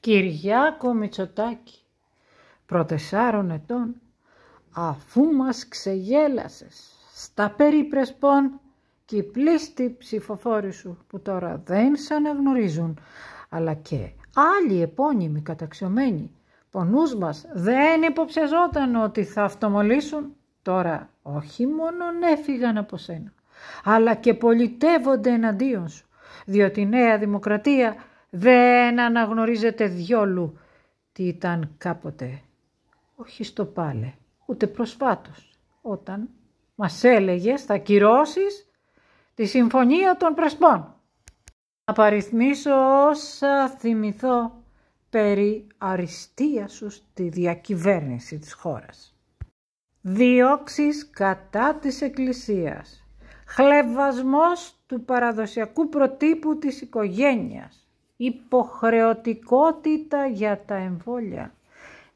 Κυριάκο Μητσοτάκη, προτεσσάρων ετών, αφού μας ξεγέλασες στα περίπρεσπον και οι πλήστοι ψηφοφόροι σου που τώρα δεν σ' αναγνωρίζουν, αλλά και άλλοι επώνυμοι καταξιωμένοι, πονούς μας δεν υποψεζόταν ότι θα αυτομολύσουν, τώρα όχι μόνον έφυγαν από σένα, αλλά και πολιτεύονται εναντίον σου, διότι η Νέα Δημοκρατία δεν αναγνωρίζετε διόλου τι ήταν κάποτε. Όχι στο πάλε, ούτε προσφάτως, όταν μας έλεγε στα κυρώσεις τη Συμφωνία των Πρεσπών. Να παριθμίσω όσα θυμηθώ περί αριστείας σου στη διακυβέρνηση της χώρας. Διώξεις κατά της Εκκλησίας, χλεβασμός του παραδοσιακού προτύπου της οικογένειας, υποχρεωτικότητα για τα εμβόλια.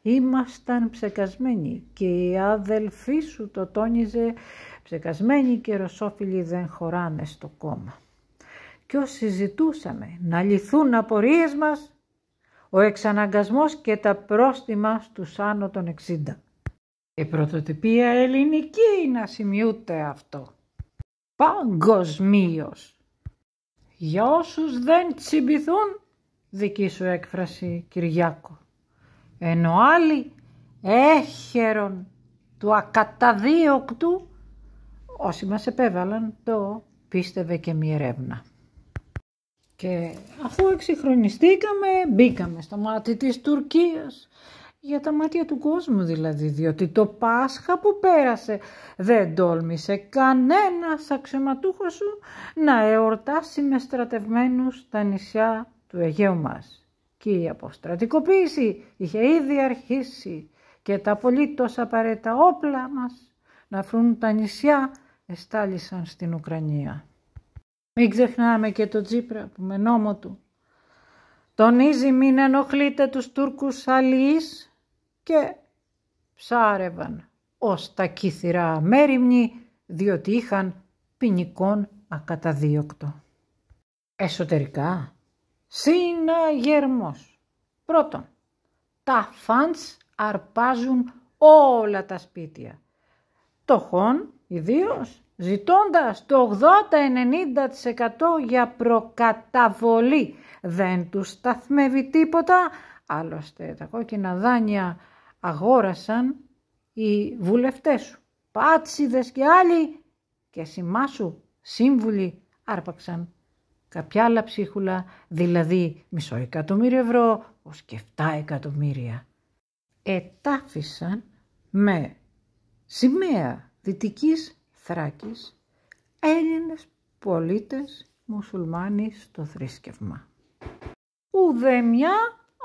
Ήμασταν ψεκασμένοι και η αδελφή σου το τόνιζε ψεκασμένοι και ρωσόφιλοι δεν χωράνε στο κόμμα. Κι όσοι συζητούσαμε να λυθούν απορίες μας, ο εξαναγκασμός και τα πρόστιμα του άνω των 60. Η πρωτοτυπία ελληνική να σημειούται αυτό. Παγκοσμίως. Για όσους δεν τσιμπηθούν, δική σου έκφραση Κυριάκο. Ενώ άλλοι έχερον του ακαταδίωκτου, όσοι μας επέβαλαν το πίστευε και μη ερεύνα. Και αφού εξυγχρονιστήκαμε, μπήκαμε στο μάτι της Τουρκίας, για τα μάτια του κόσμου δηλαδή, διότι το Πάσχα που πέρασε δεν τόλμησε κανένας αξιωματούχος σου να εορτάσει με στρατευμένους τα νησιά του Αιγαίου μας. Και η αποστρατικοποίηση είχε ήδη αρχίσει και τα απολύτως απαραίτητα όπλα μας να φρούν τα νησιά εστάλησαν στην Ουκρανία. Μην ξεχνάμε και τον Τζίπρα που με νόμο του τονίζει μην ενοχλείτε τους Τούρκους αλληλείς και ψάρευαν ως τα κύθυρα μέρημνοι, διότι είχαν ποινικόν ακαταδίωκτο. Εσωτερικά, συναγερμός. Πρώτον, τα φαντς αρπάζουν όλα τα σπίτια. Τοχών, ιδίως, ζητώντας το 80-90% για προκαταβολή. Δεν τους σταθμεύει τίποτα, άλλωστε τα κόκκινα δάνεια αγόρασαν οι βουλευτές σου. Πάτσιδες και άλλοι και σημάσου σύμβουλοι άρπαξαν. Κάποια άλλα ψίχουλα, δηλαδή μισό εκατομμύριο ευρώ ως και 7 εκατομμύρια. Ετάφησαν με σημαία Δυτικής Θράκης Έλληνες πολίτες μουσουλμάνοι στο θρησκευμά. Ουδέμια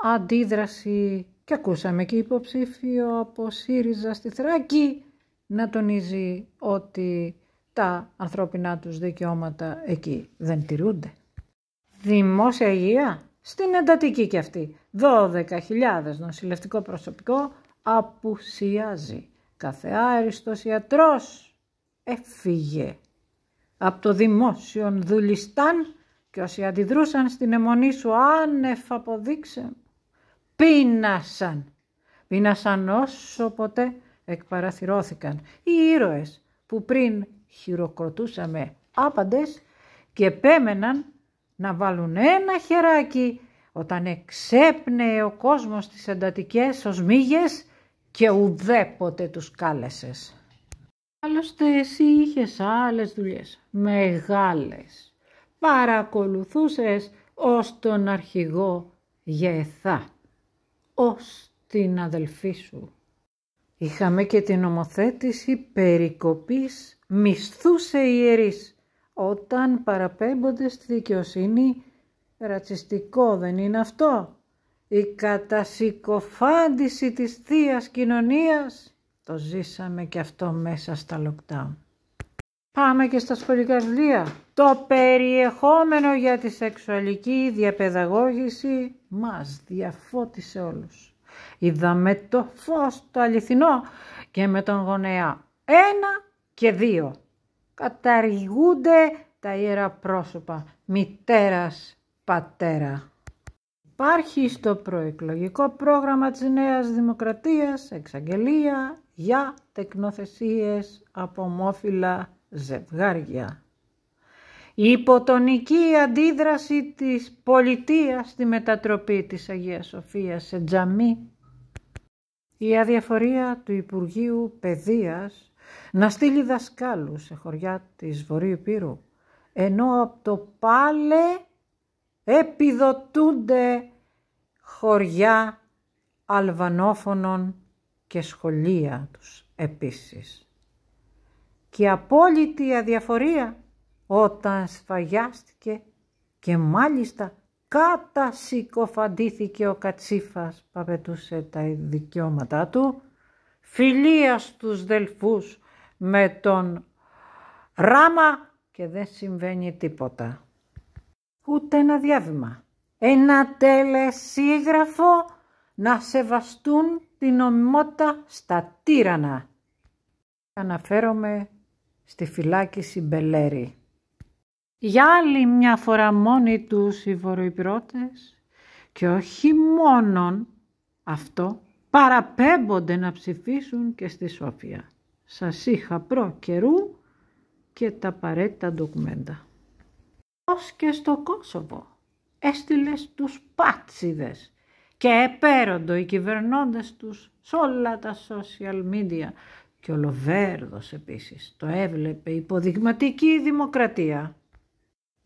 αντίδραση και ακούσαμε και υποψήφιο από ΣΥΡΙΖΑ στη Θράκη να τονίζει ότι τα ανθρώπινά τους δικαιώματα εκεί δεν τηρούνται. Δημόσια υγεία στην εντατική και αυτή. 12.000 νοσηλευτικό προσωπικό απουσιάζει. άριστος ιατρός έφυγε από το δημόσιο δουλειστάν και όσοι αντιδρούσαν στην αιμονή σου άνευ αποδείξε πείνασαν. Πείνασαν όσο ποτέ εκπαραθυρώθηκαν. Οι ήρωες που πριν χειροκροτούσαμε άπαντες και πέμεναν να βάλουν ένα χεράκι όταν εξέπνεε ο κόσμος τις εντατικές ως μύγες και ουδέποτε τους κάλεσες. Άλλωστε εσύ είχες άλλες δουλειές, μεγάλες. Παρακολουθούσες ως τον αρχηγό Γεθά ως την αδελφή σου. Είχαμε και την ομοθέτηση περικοπής μισθούς σε ιερείς όταν παραπέμπονται στη δικαιοσύνη. Ρατσιστικό δεν είναι αυτό. Η κατασυκοφάντηση της θεία κοινωνίας. Το ζήσαμε και αυτό μέσα στα lockdown. Πάμε και στα σχολικά βιβλία. Το περιεχόμενο για τη σεξουαλική διαπαιδαγώγηση μας διαφώτισε όλους. Είδαμε το φως το αληθινό και με τον γονέα. Ένα και δύο. Καταργούνται τα ιερά πρόσωπα μητέρας πατέρα. Υπάρχει στο προεκλογικό πρόγραμμα της Νέας Δημοκρατίας εξαγγελία για τεκνοθεσίες από μόφυλα ζευγάρια. Η υποτονική αντίδραση της πολιτείας στη μετατροπή της Αγίας Σοφίας σε τζαμί. Η αδιαφορία του Υπουργείου Παιδείας να στείλει δασκάλους σε χωριά της Βορείου Πύρου, ενώ από το πάλε επιδοτούνται χωριά αλβανόφωνων και σχολεία τους επίσης και απόλυτη αδιαφορία όταν σφαγιάστηκε και μάλιστα κατασυκοφαντήθηκε ο κατσίφας παπετούσε τα δικαιώματά του φιλία στους δελφούς με τον ράμα και δεν συμβαίνει τίποτα. Ούτε ένα διάβημα. Ένα τελεσίγραφο να σεβαστούν την νομιμότητα στα τύρανα. Αναφέρομαι στη φυλάκιση Μπελέρη. Για άλλη μια φορά μόνοι τους οι βορειοπυρώτες και όχι μόνον αυτό παραπέμπονται να ψηφίσουν και στη Σόφια. Σας είχα προ καιρού και τα απαραίτητα ντοκουμέντα. Ως και στο Κόσοβο έστειλε τους πάτσιδες και επέροντο οι κυβερνώντες τους σε όλα τα social media και ο Λοβέρδος επίσης το έβλεπε υποδειγματική δημοκρατία.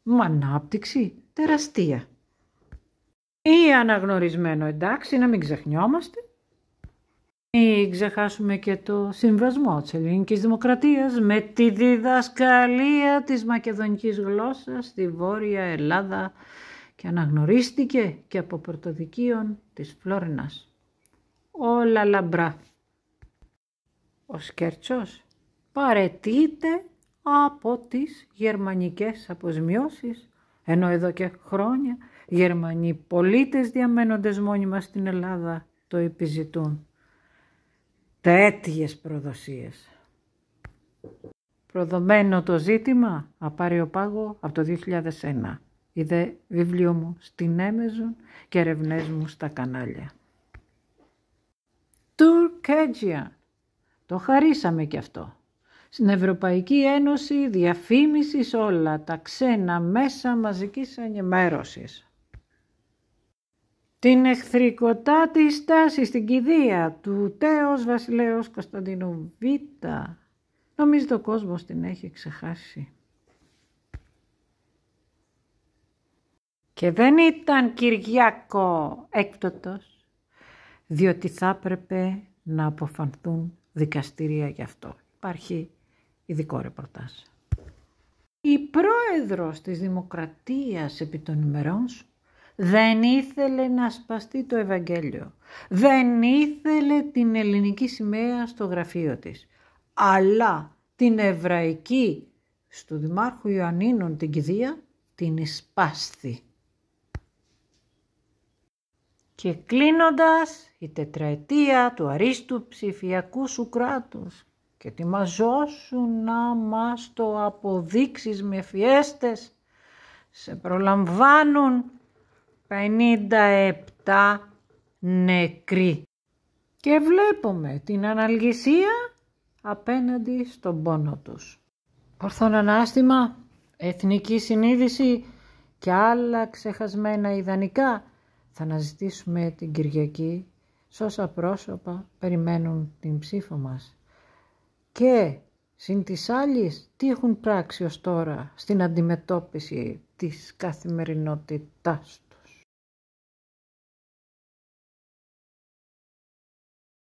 Μα ανάπτυξη τεραστία. Ή αναγνωρισμένο εντάξει να μην ξεχνιόμαστε. Ή ξεχάσουμε και το συμβασμό της ελληνικής δημοκρατίας με τη διδασκαλία της μακεδονικής γλώσσας στη Βόρεια Ελλάδα και αναγνωρίστηκε και από πρωτοδικείων της Φλόρινας. Όλα λαμπρά. Ο Σκέρτσος παρετείται από τις γερμανικές αποσμιώσεις, ενώ εδώ και χρόνια Γερμανοί πολίτες διαμένοντες μόνιμα στην Ελλάδα το επιζητούν. Τέτοιες προδοσίες. Προδομένο το ζήτημα, απάρει πάγο από το 2001. Είδε βιβλίο μου στην Amazon και ερευνές μου στα κανάλια. Τουρκέτζια το χαρίσαμε κι αυτό. Στην Ευρωπαϊκή Ένωση διαφήμισης όλα τα ξένα μέσα μαζικής ενημέρωσης. Την εχθρικοτά της στάση στην κηδεία του τέος βασιλέως Κωνσταντινού Β. Νομίζω το κόσμος την έχει ξεχάσει. Και δεν ήταν Κυριάκο έκπτωτος, διότι θα έπρεπε να αποφανθούν δικαστήρια γι' αυτό. Υπάρχει ειδικό ρεπορτάζ. Η πρόεδρος της Δημοκρατίας επί των ημερών σου δεν ήθελε να σπαστεί το Ευαγγέλιο. Δεν ήθελε την ελληνική σημαία στο γραφείο της. Αλλά την εβραϊκή στο Δημάρχου Ιωαννίνων την κηδεία την σπάστη και κλείνοντας η τετραετία του αρίστου ψηφιακού σου κράτους και τη μαζόσου να μας το αποδείξεις με φιέστες. Σε προλαμβάνουν 57 νεκροί. Και βλέπουμε την αναλγησία απέναντι στον πόνο τους. Ορθόν εθνική συνείδηση και άλλα ξεχασμένα ιδανικά θα αναζητήσουμε την Κυριακή σε όσα πρόσωπα περιμένουν την ψήφο μας. Και συν της τι έχουν πράξει ως τώρα στην αντιμετώπιση της καθημερινότητάς